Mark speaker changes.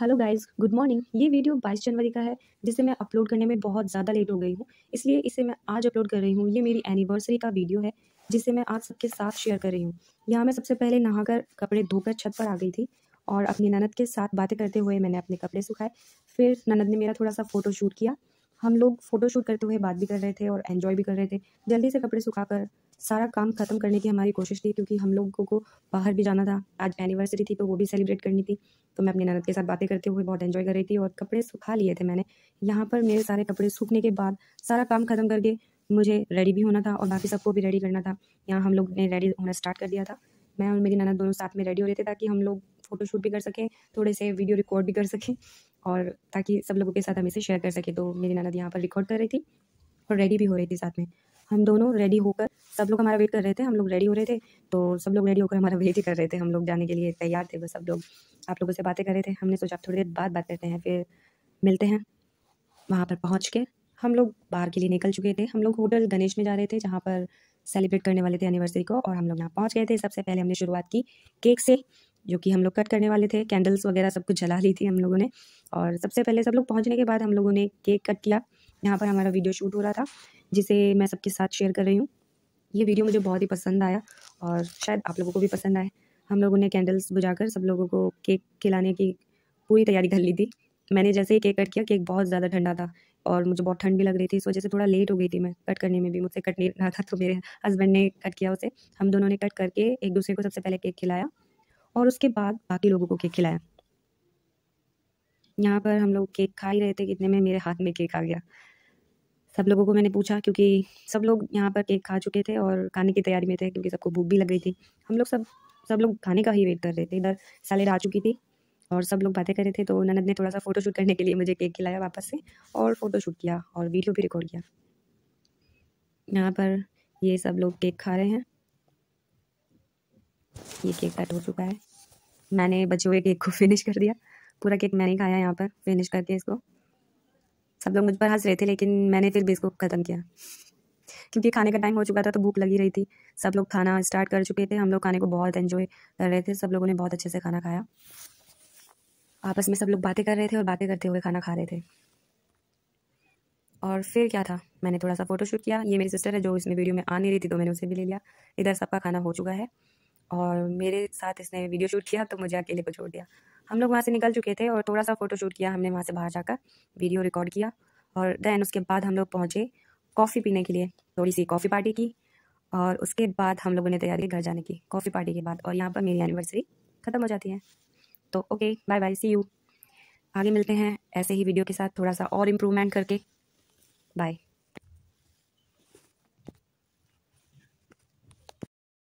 Speaker 1: hello guys good morning ये video 22 जनवरी का है जिसे मैं अपलोड करने में बहुत ज़्यादा लेट हो गई हूँ इसलिए इसे मैं आज अपलोड कर रही हूँ ये मेरी एनिवर्सरी का वीडियो है जिसे मैं आज सबके साथ शेयर कर रही हूँ यहाँ मैं सबसे पहले नहाकर कपड़े धोकर छत पर आ गई थी और अपनी ननद के साथ बातें करते हुए मैंने अपने कपड़े सुखाए फिर ननद ने मेरा थोड़ा सा फ़ोटो शूट किया हम लोग फ़ोटो शूट करते हुए बात भी कर रहे थे और एन्जॉय भी कर रहे थे जल्दी से कपड़े कर सारा काम ख़त्म करने की हमारी कोशिश थी क्योंकि हम लोगों को बाहर भी जाना था आज एनिवर्सरी थी तो वो भी सेलिब्रेट करनी थी तो मैं अपनी ननद के साथ बातें करते हुए बहुत एंजॉय कर रही थी और कपड़े सुखा लिए थे मैंने यहाँ पर मेरे सारे कपड़े सूखने के बाद सारा काम ख़त्म करके मुझे रेडी भी होना था और बाकी सबको भी रेडी करना था यहाँ हम लोग ने रेडी होना स्टार्ट कर दिया था मैं और मेरी ननद दोनों साथ में रेडी हो रहे थे ताकि हम लोग फ़ोटोशूट भी कर सकें थोड़े से वीडियो रिकॉर्ड भी कर सकें और ताकि सब लोगों के साथ हम इसे शेयर कर सकें तो मेरी ननद यहाँ पर रिकॉर्ड कर रही थी और रेडी भी हो रही थी साथ में हम दोनों रेडी होकर सब लोग हमारा वेट कर रहे थे हम लोग रेडी हो रहे थे तो सब लोग रेडी होकर हमारा वेट ही कर रहे थे हम लोग जाने के लिए तैयार थे बस सब लोग आप लोगों से बातें कर रहे थे हमने सोचा थोड़ी देर बाद बात करते हैं फिर मिलते हैं वहाँ पर पहुँच के हम लोग बाहर के लिए निकल चुके थे हम लोग होटल गणेश में जा रहे थे जहाँ पर सेलिब्रेट करने वाले थे एनिवर्सरी को और हम लोग यहाँ पहुँच गए थे सबसे पहले हमने शुरुआत की केक से जो कि हम लोग कट करने वाले थे कैंडल्स वगैरह सब कुछ जला ली थी हम लोगों ने और सबसे पहले सब लोग पहुँचने के बाद हम लोगों ने केक कट किया यहाँ पर हमारा वीडियो शूट हो रहा था जिसे मैं सबके साथ शेयर कर रही हूँ ये वीडियो मुझे बहुत ही पसंद आया और शायद आप लोगों को भी पसंद आए हम लोगों ने कैंडल्स बुझाकर सब लोगों को केक खिलाने की पूरी तैयारी कर ली थी मैंने जैसे ही केक कट किया केक बहुत ज़्यादा ठंडा था और मुझे बहुत ठंड भी लग रही थी इस वजह से थोड़ा लेट हो गई थी मैं कट करने में भी मुझसे कट नहीं रहा था तो मेरे हस्बैंड ने कट किया उसे हम दोनों ने कट करके एक दूसरे को सबसे पहले केक खिलाया और उसके बाद बाकी लोगों को केक खिलाया यहाँ पर हम लोग केक खा ही रहे थे कितने में मेरे हाथ में केक आ गया सब लोगों को मैंने पूछा क्योंकि सब लोग यहाँ पर केक खा चुके थे और खाने की तैयारी में थे क्योंकि सबको भूख भी लग गई थी हम लोग सब सब लोग खाने का ही वेट कर रहे थे इधर सैलेड आ चुकी थी और सब लोग बातें कर रहे थे तो ननद ने थोड़ा सा फोटो शूट करने के लिए मुझे केक खिलाया वापस से और फोटो शूट किया और वीडियो भी रिकॉर्ड किया यहाँ पर ये सब लोग केक खा रहे हैं ये केक कट हो चुका है मैंने बचे हुए केक को फिनिश कर दिया पूरा केक मैंने खाया यहाँ पर फिनिश करके इसको सब लोग मुझ पर हंस रहे थे लेकिन मैंने फिर भी इसको ख़त्म किया क्योंकि खाने का टाइम हो चुका था तो भूख लगी रही थी सब लोग खाना स्टार्ट कर चुके थे हम लोग खाने को बहुत एंजॉय कर रहे थे सब लोगों ने बहुत अच्छे से खाना खाया आपस में सब लोग बातें कर रहे थे और बातें करते हुए खाना खा रहे थे और फिर क्या था मैंने थोड़ा सा फ़ोटोशूट किया ये मेरी सिस्टर है जो इसमें वीडियो में आ नहीं रही थी तो मैंने उसे भी ले लिया इधर सबका खाना हो चुका है और मेरे साथ इसने वीडियो शूट किया तो मुझे अकेले को छोड़ दिया हम लोग वहाँ से निकल चुके थे और थोड़ा सा फ़ोटो शूट किया हमने वहाँ से बाहर जाकर वीडियो रिकॉर्ड किया और दैन उसके बाद हम लोग पहुँचे कॉफ़ी पीने के लिए थोड़ी सी कॉफ़ी पार्टी की और उसके बाद हम लोगों ने तैयारी घर जाने की कॉफ़ी पार्टी के बाद और यहाँ पर मेरी एनिवर्सरी ख़त्म हो जाती है तो okay bye bye see you आगे मिलते हैं ऐसे ही वीडियो के साथ थोड़ा सा और इम्प्रूवमेंट करके बाय